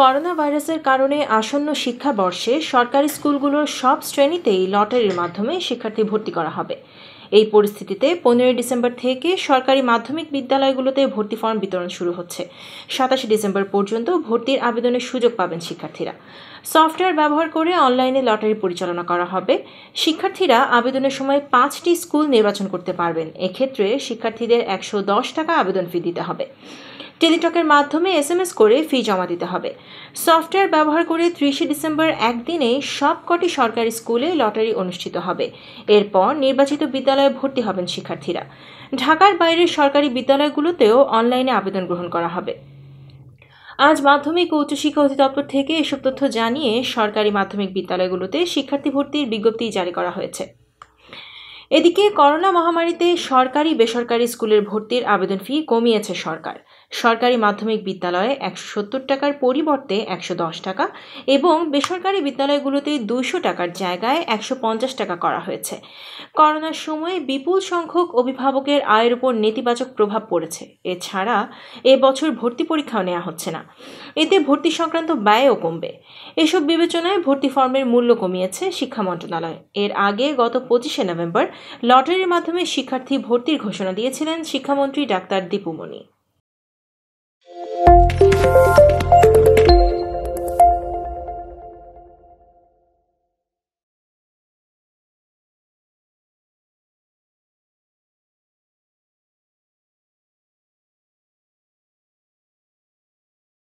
corona ভাইরাসের কারণে আসন্ন শিক্ষাবর্ষে সরকারি স্কুলগুলোর সব শ্রেণীতেই লটারির মাধ্যমে শিক্ষার্থী ভর্তি করা হবে এই পরিস্থিতিতে পনেরোই ডিসেম্বর থেকে সরকারি মাধ্যমিক বিদ্যালয়গুলোতে ভর্তি ফর্ম বিতরণ শুরু হচ্ছে সাতাশে ডিসেম্বর পর্যন্ত ভর্তির আবেদনের সুযোগ পাবেন শিক্ষার্থীরা সফটওয়্যার ব্যবহার করে অনলাইনে লটারি পরিচালনা করা হবে শিক্ষার্থীরা আবেদনের সময় পাঁচটি স্কুল নির্বাচন করতে পারবেন এক্ষেত্রে শিক্ষার্থীদের একশো দশ টাকা আবেদন ফি দিতে হবে টেলিটকের মাধ্যমে এস এম এস করে ফি জমা দিতে হবে সফটওয়্যার ব্যবহার করে ত্রিশে ডিসেম্বর একদিনেই সবকটি সরকারি স্কুলে লটারি অনুষ্ঠিত হবে এরপর নির্বাচিত বিদ্যালয় বিদ্যালয়ে ভর্তি হবেন শিক্ষার্থীরা ঢাকার বাইরের সরকারি বিদ্যালয়গুলোতেও অনলাইনে আবেদন গ্রহণ করা হবে আজ মাধ্যমিক ও উচ্চশিক্ষা অধিদপ্তর থেকে এসব তথ্য জানিয়ে সরকারি মাধ্যমিক বিদ্যালয়গুলোতে শিক্ষার্থী ভর্তির বিজ্ঞপ্তি জারি করা হয়েছে এদিকে করোনা মহামারীতে সরকারি বেসরকারি স্কুলের ভর্তির আবেদন ফি কমিয়েছে সরকার সরকারি মাধ্যমিক বিদ্যালয়ে একশো সত্তর টাকার পরিবর্তে একশো দশ টাকা এবং বেসরকারি বিদ্যালয়গুলোতে দুইশো টাকার জায়গায় একশো পঞ্চাশ টাকা করা হয়েছে করোনার সময়ে বিপুল সংখ্যক অভিভাবকের আয়ের উপর নেতিবাচক প্রভাব পড়েছে এছাড়া এবছর ভর্তি পরীক্ষাও নেওয়া হচ্ছে না এতে ভর্তি সংক্রান্ত ব্যয়ও কমবে এসব বিবেচনায় ভর্তি ফর্মের মূল্য কমিয়েছে শিক্ষা মন্ত্রণালয় এর আগে গত পঁচিশে নভেম্বর লটারির মাধ্যমে শিক্ষার্থী ভর্তির ঘোষণা দিয়েছিলেন শিক্ষামন্ত্রী ডাক্তার দীপুমণি